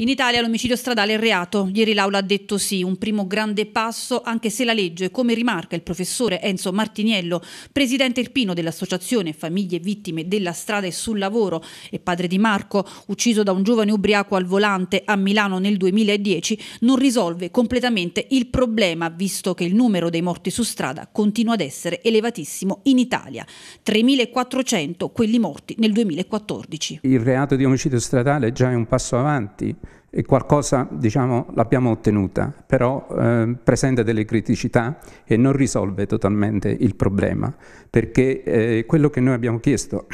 In Italia l'omicidio stradale è reato. Ieri l'Aula ha detto sì, un primo grande passo, anche se la legge, come rimarca il professore Enzo Martiniello, presidente irpino dell'Associazione Famiglie Vittime della Strada e sul Lavoro e padre di Marco, ucciso da un giovane ubriaco al volante a Milano nel 2010, non risolve completamente il problema, visto che il numero dei morti su strada continua ad essere elevatissimo in Italia. 3.400 quelli morti nel 2014. Il reato di omicidio stradale già è un passo avanti e qualcosa diciamo, l'abbiamo ottenuta, però eh, presenta delle criticità e non risolve totalmente il problema, perché eh, quello che noi abbiamo chiesto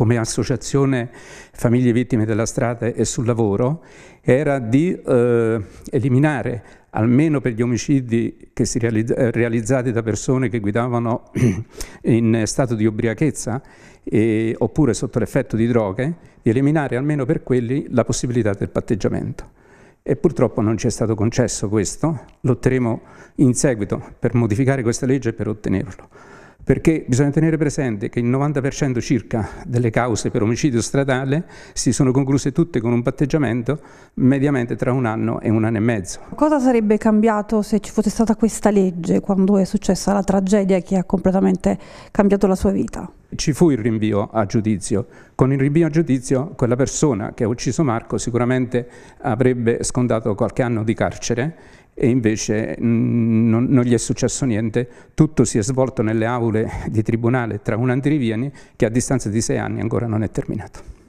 come associazione Famiglie Vittime della Strada e sul Lavoro era di eh, eliminare, almeno per gli omicidi realizz eh, realizzati da persone che guidavano in stato di ubriachezza e, oppure sotto l'effetto di droghe, di eliminare almeno per quelli la possibilità del patteggiamento. E purtroppo non ci è stato concesso questo, lotteremo in seguito per modificare questa legge e per ottenerlo perché bisogna tenere presente che il 90% circa delle cause per omicidio stradale si sono concluse tutte con un patteggiamento mediamente tra un anno e un anno e mezzo. Cosa sarebbe cambiato se ci fosse stata questa legge quando è successa la tragedia che ha completamente cambiato la sua vita? Ci fu il rinvio a giudizio. Con il rinvio a giudizio quella persona che ha ucciso Marco sicuramente avrebbe scontato qualche anno di carcere e invece mh, mm, non, non, gli è successo niente, tutto si è svolto nelle aule di tribunale tra un anni che a distanza di sei anni ancora non è terminato.